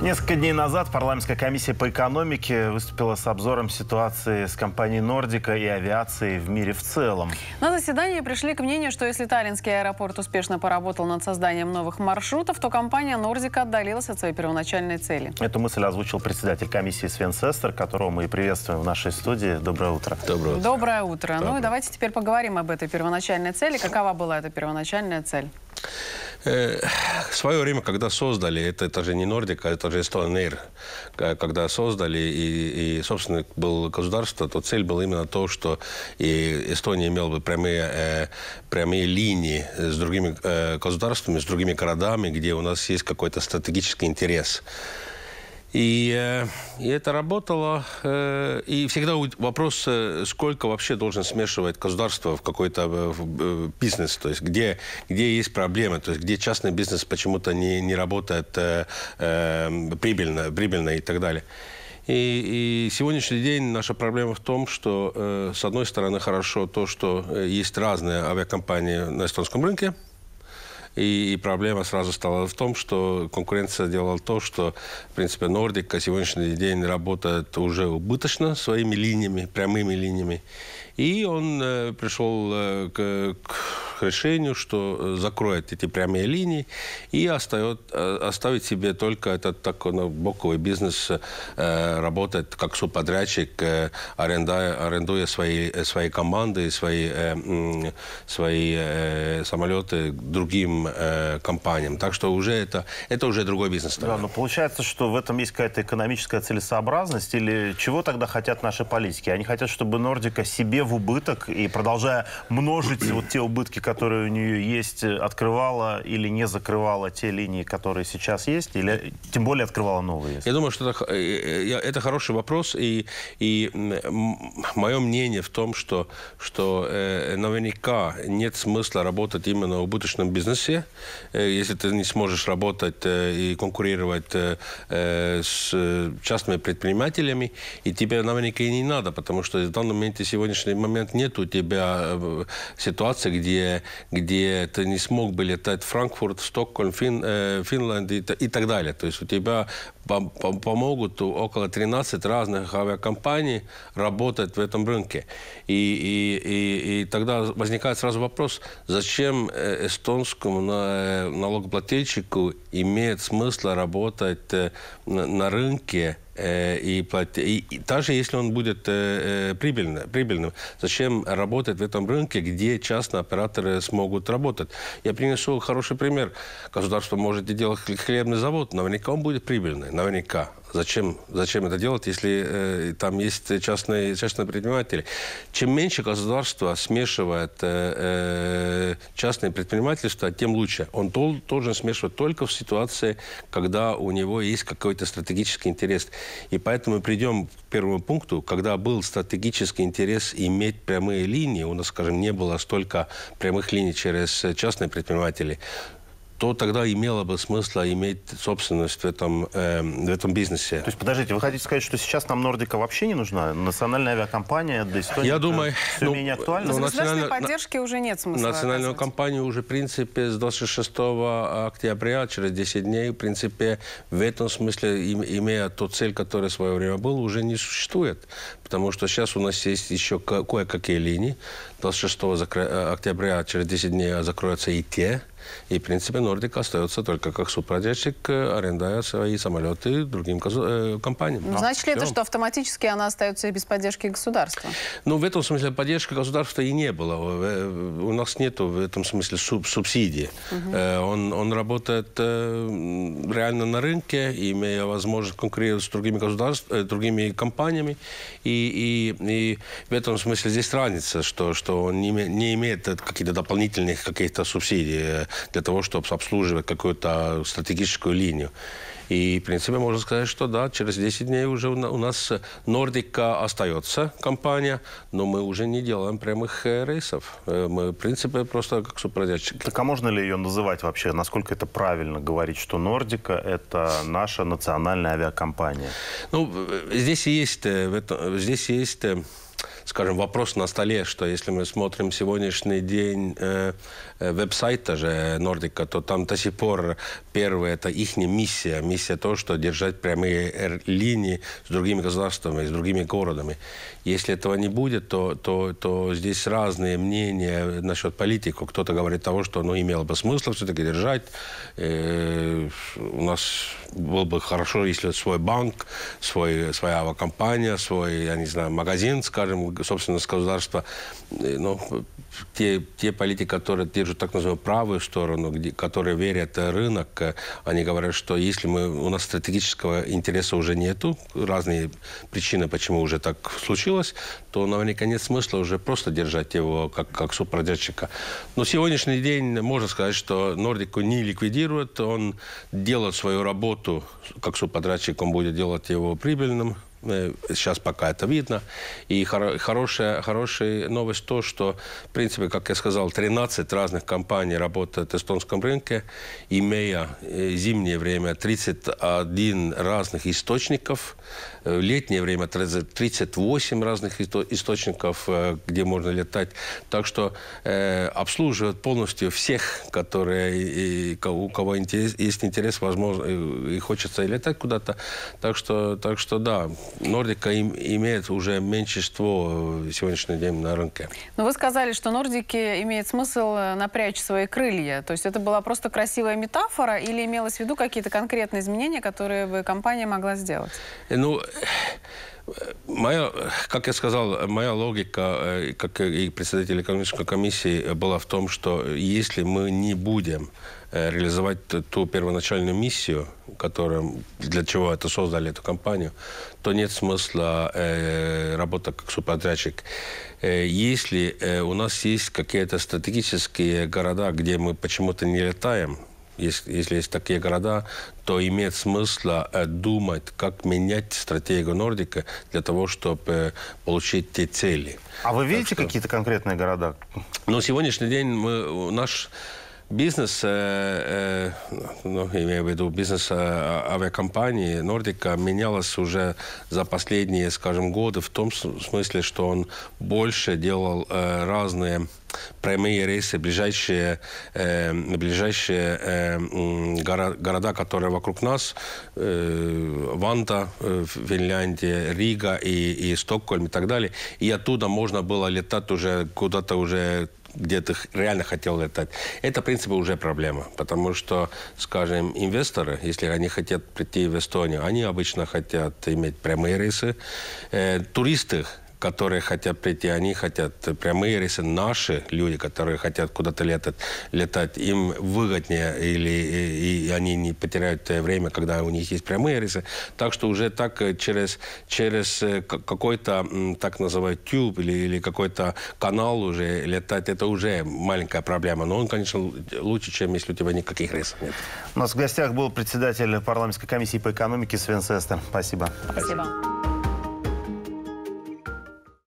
Несколько дней назад парламентская комиссия по экономике выступила с обзором ситуации с компанией «Нордика» и авиацией в мире в целом. На заседании пришли к мнению, что если Таллинский аэропорт успешно поработал над созданием новых маршрутов, то компания «Нордика» отдалилась от своей первоначальной цели. Эту мысль озвучил председатель комиссии Свен Сестер, которого мы и приветствуем в нашей студии. Доброе утро. Доброе утро. Доброе утро. Доброе. Ну и давайте теперь поговорим об этой первоначальной цели. Какова была эта первоначальная цель? Э, в свое время, когда создали, это, это же не а это же Estonian когда создали и, и собственно, было государство, то цель была именно то, что и Эстония имела бы прямые, э, прямые линии с другими э, государствами, с другими городами, где у нас есть какой-то стратегический интерес. И, э, и это работало. Э, и всегда вопрос, э, сколько вообще должен смешивать государство в какой-то бизнес, то есть где, где есть проблемы, то есть где частный бизнес почему-то не, не работает э, прибыльно, прибыльно и так далее. И, и сегодняшний день наша проблема в том, что э, с одной стороны хорошо то, что есть разные авиакомпании на эстонском рынке, и проблема сразу стала в том, что конкуренция делала то, что, в принципе, Nordic на сегодняшний день работает уже убыточно своими линиями, прямыми линиями. И он э, пришел э, к, к к решению, что э, закроет эти прямые линии и оставит э, оставит себе только этот такой ну, боковый бизнес, э, работать как субподрядчик, э, арендуя, арендуя свои, э, свои команды, свои, э, свои э, самолеты другим э, компаниям. Так что уже это, это уже другой бизнес. Да, но получается, что в этом есть какая-то экономическая целесообразность или чего тогда хотят наши политики? Они хотят, чтобы Нордика себе в убыток и продолжая множить вот те убытки, которые у нее есть, э, открывала или не закрывала те линии, которые сейчас есть, или тем более открывала новые? Если... Я думаю, что это, э, э, это хороший вопрос, и, и мое мнение в том, что, что наверняка нет смысла работать именно в убыточном бизнесе, если ты не сможешь работать и конкурировать с частными предпринимателями, и тебе наверняка и не надо, потому что в момент моменте, сегодняшний момент нет у тебя ситуации, где где ты не смог бы летать в Франкфурт, Стокгольм, Фин, э, Финлянд и, и так далее. То есть у тебя помогут около 13 разных авиакомпаний работать в этом рынке. И, и, и, и тогда возникает сразу вопрос, зачем э, эстонскому э, налогоплательщику имеет смысл работать э, на рынке и, и, и даже если он будет э, прибыльным, прибыльным, зачем работать в этом рынке, где частные операторы смогут работать? Я принесу хороший пример. Государство может делать хлебный завод, наверняка он будет прибыльный наверняка. Зачем, зачем это делать, если э, там есть частные, частные предприниматели? Чем меньше государство смешивает э, э частные предпринимательства, тем лучше. Он дол, должен смешивать только в ситуации, когда у него есть какой-то стратегический интерес. И поэтому мы придем к первому пункту, когда был стратегический интерес иметь прямые линии, у нас, скажем, не было столько прямых линий через частные предприниматели, то тогда имело бы смысл иметь собственность в этом, э, в этом бизнесе. То есть, подождите, вы хотите сказать, что сейчас нам Нордика вообще не нужна? Национальная авиакомпания для Эстонии Я думаю, все ну, менее актуальна? Ну, национальной поддержки на, уже нет смысла. Национальную оказывать. компанию уже, в принципе, с 26 октября, через 10 дней, в принципе, в этом смысле, им, имея ту цель, которая в свое время была, уже не существует. Потому что сейчас у нас есть еще кое-какие линии. 26 э, октября, через 10 дней закроются и те, и, в принципе, Нордик остается только как субпродержчик, э, арендая свои самолеты другим э, компаниям. Ну, значит ли Все. это, что автоматически она остается без поддержки государства? Ну, в этом смысле поддержки государства и не было. Э, у нас нет в этом смысле суб субсидии. Угу. Он, он работает реально на рынке, имея возможность конкурировать с другими, другими компаниями. И, и, и в этом смысле здесь разница, что, что он не, не имеет каких-то дополнительных каких-то субсидий для того, чтобы обслуживать какую-то стратегическую линию. И, в принципе, можно сказать, что да, через 10 дней уже у нас Нордика остается компания, но мы уже не делаем прямых э, рейсов. Э, мы, в принципе, просто как субпродержчики. Так а можно ли ее называть вообще? Насколько это правильно говорить, что Нордика – это наша национальная авиакомпания? Ну, э, здесь есть, здесь есть скажем, вопрос на столе, что если мы смотрим сегодняшний день э, э веб-сайта же Нордика, то там до сих пор первое, это их миссия. Миссия то, что держать прямые линии с другими государствами, с другими городами. Если этого не будет, то, то, то здесь разные мнения насчет политику. Кто-то говорит того, что ну, имело бы смысл все-таки держать. Э, у нас было бы хорошо, если свой банк, свой, своя авиакомпания, свой, я не знаю, магазин, скажем, собственность государства, э, ну, те, те политики, которые держат так называемую правую сторону, где, которые верят в рынок, э, они говорят, что если мы, у нас стратегического интереса уже нету, разные причины, почему уже так случилось, то наверняка нет смысла уже просто держать его как, как супродержчика. Но сегодняшний день можно сказать, что Нордику не ликвидируют, он делает свою работу, как субподрядчик, он будет делать его прибыльным, Э, сейчас пока это видно. И хорошая, хорошая новость то, что, в принципе, как я сказал, 13 разных компаний работают в эстонском рынке, имея э, зимнее время 31 разных источников, в э, летнее время 38 разных источников, где можно летать. Так что э, обслуживают полностью всех, которые, и, у кого интерес, есть интерес, возможно, и, и хочется летать куда-то. Так что, так что да, Нордика им, имеет уже меньшинство э, сегодняшний день на рынке. Но ну, вы сказали, что Нордике имеет смысл э, напрячь свои крылья. То есть это была просто красивая метафора или имелось в виду какие-то конкретные изменения, которые бы компания могла сделать? Э, ну, Моя, как я сказал, моя логика, э, как и председатель экономической комиссии, была в том, что если мы не будем э, реализовать ту первоначальную миссию, которым, для чего это создали эту компанию, то нет смысла э, работать как субподрядчик. Э, если э, у нас есть какие-то стратегические города, где мы почему-то не летаем, если, если есть такие города, то имеет смысл э, думать, как менять стратегию Нордика для того, чтобы э, получить те цели. А вы видите что... какие-то конкретные города? Но ну, сегодняшний день мы, наш Бизнес, э, э, ну, имею в виду бизнес э, авиакомпании Нордика менялась уже за последние, скажем, годы в том смысле, что он больше делал э, разные прямые рейсы, ближайшие, э, ближайшие э, горо, города, которые вокруг нас, э, Ванта э, Финляндия, Рига и, и Стокгольм и так далее. И оттуда можно было летать уже куда-то уже где ты реально хотел летать, это, в принципе, уже проблема. Потому что, скажем, инвесторы, если они хотят прийти в Эстонию, они обычно хотят иметь прямые рейсы. Э, туристы которые хотят прийти, они хотят э, прямые рейсы. Наши люди, которые хотят куда-то летать, летать им выгоднее, или э, и, и они не потеряют время, когда у них есть прямые рейсы. Так что уже так э, через, через какой-то, так называют, тюб или, или какой-то канал уже летать, это уже маленькая проблема. Но он, конечно, лучше, чем если у тебя никаких рейсов нет. У нас в гостях был председатель парламентской комиссии по экономике Свен Сестер. Спасибо. Спасибо.